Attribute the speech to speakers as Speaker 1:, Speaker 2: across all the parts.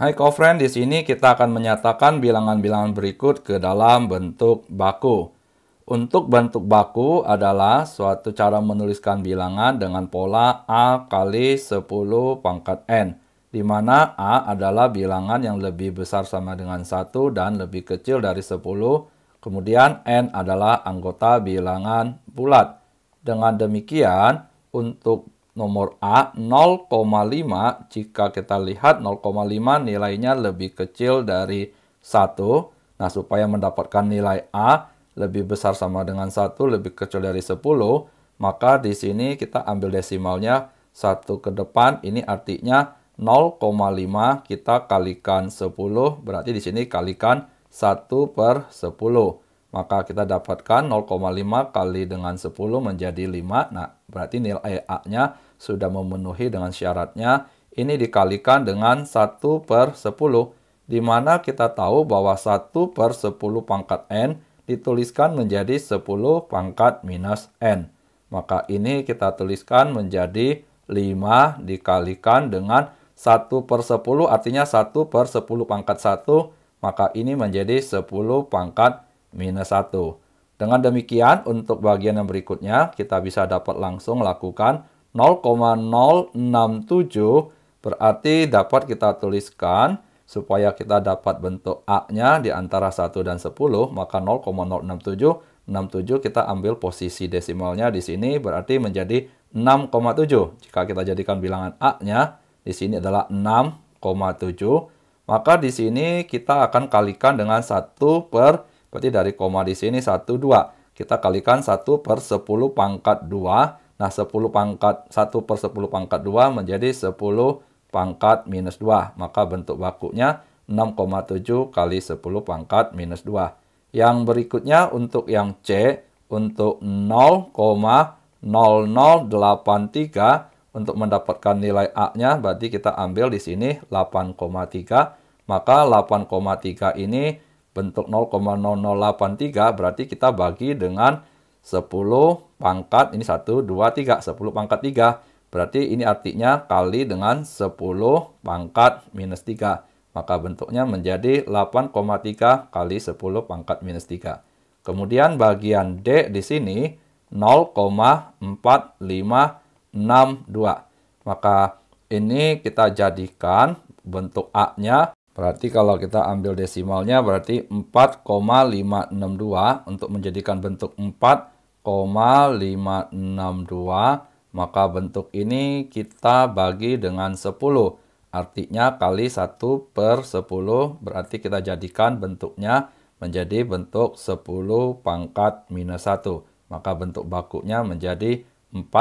Speaker 1: Hai co-friend, di sini kita akan menyatakan bilangan-bilangan berikut ke dalam bentuk baku. Untuk bentuk baku adalah suatu cara menuliskan bilangan dengan pola A kali 10 pangkat N, di mana A adalah bilangan yang lebih besar sama dengan 1 dan lebih kecil dari 10, kemudian N adalah anggota bilangan bulat. Dengan demikian, untuk nomor A 0,5 jika kita lihat 0,5 nilainya lebih kecil dari 1. Nah, supaya mendapatkan nilai A lebih besar sama dengan 1 lebih kecil dari 10, maka di sini kita ambil desimalnya 1 ke depan, ini artinya 0,5 kita kalikan 10, berarti di sini kalikan 1 per 10. Maka kita dapatkan 0,5 kali dengan 10 menjadi 5. Nah, berarti nilai A-nya sudah memenuhi dengan syaratnya, ini dikalikan dengan 1 per 10, di mana kita tahu bahwa 1 per 10 pangkat N dituliskan menjadi 10 pangkat minus N. Maka ini kita tuliskan menjadi 5 dikalikan dengan 1 per 10, artinya 1 per 10 pangkat 1, maka ini menjadi 10 pangkat minus 1. Dengan demikian, untuk bagian yang berikutnya, kita bisa dapat langsung lakukan 0,067 berarti dapat kita tuliskan supaya kita dapat bentuk A-nya di antara 1 dan 10 maka 0,067 67 kita ambil posisi desimalnya di sini berarti menjadi 6,7 jika kita jadikan bilangan A-nya di sini adalah 6,7 maka di sini kita akan kalikan dengan 1 per berarti dari koma di sini 12 kita kalikan 1 per 10 pangkat 2 Nah, 10 pangkat 1 per 10 pangkat 2 menjadi 10 pangkat minus 2. Maka bentuk bakunya 6,7 kali 10 pangkat minus 2. Yang berikutnya untuk yang C, untuk 0,0083 untuk mendapatkan nilai A-nya, berarti kita ambil di sini 8,3. Maka 8,3 ini bentuk 0,0083 berarti kita bagi dengan 10 pangkat, ini 1, 2, 3, 10 pangkat 3. Berarti ini artinya kali dengan 10 pangkat minus 3. Maka bentuknya menjadi 8,3 kali 10 pangkat minus 3. Kemudian bagian D di sini 0,4562. Maka ini kita jadikan bentuk A-nya Berarti kalau kita ambil desimalnya berarti 4,562 untuk menjadikan bentuk 4,562 maka bentuk ini kita bagi dengan 10 artinya kali 1 per 10 berarti kita jadikan bentuknya menjadi bentuk 10 pangkat minus 1 maka bentuk bakunya menjadi 4,562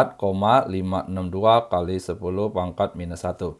Speaker 1: kali 10 pangkat minus 1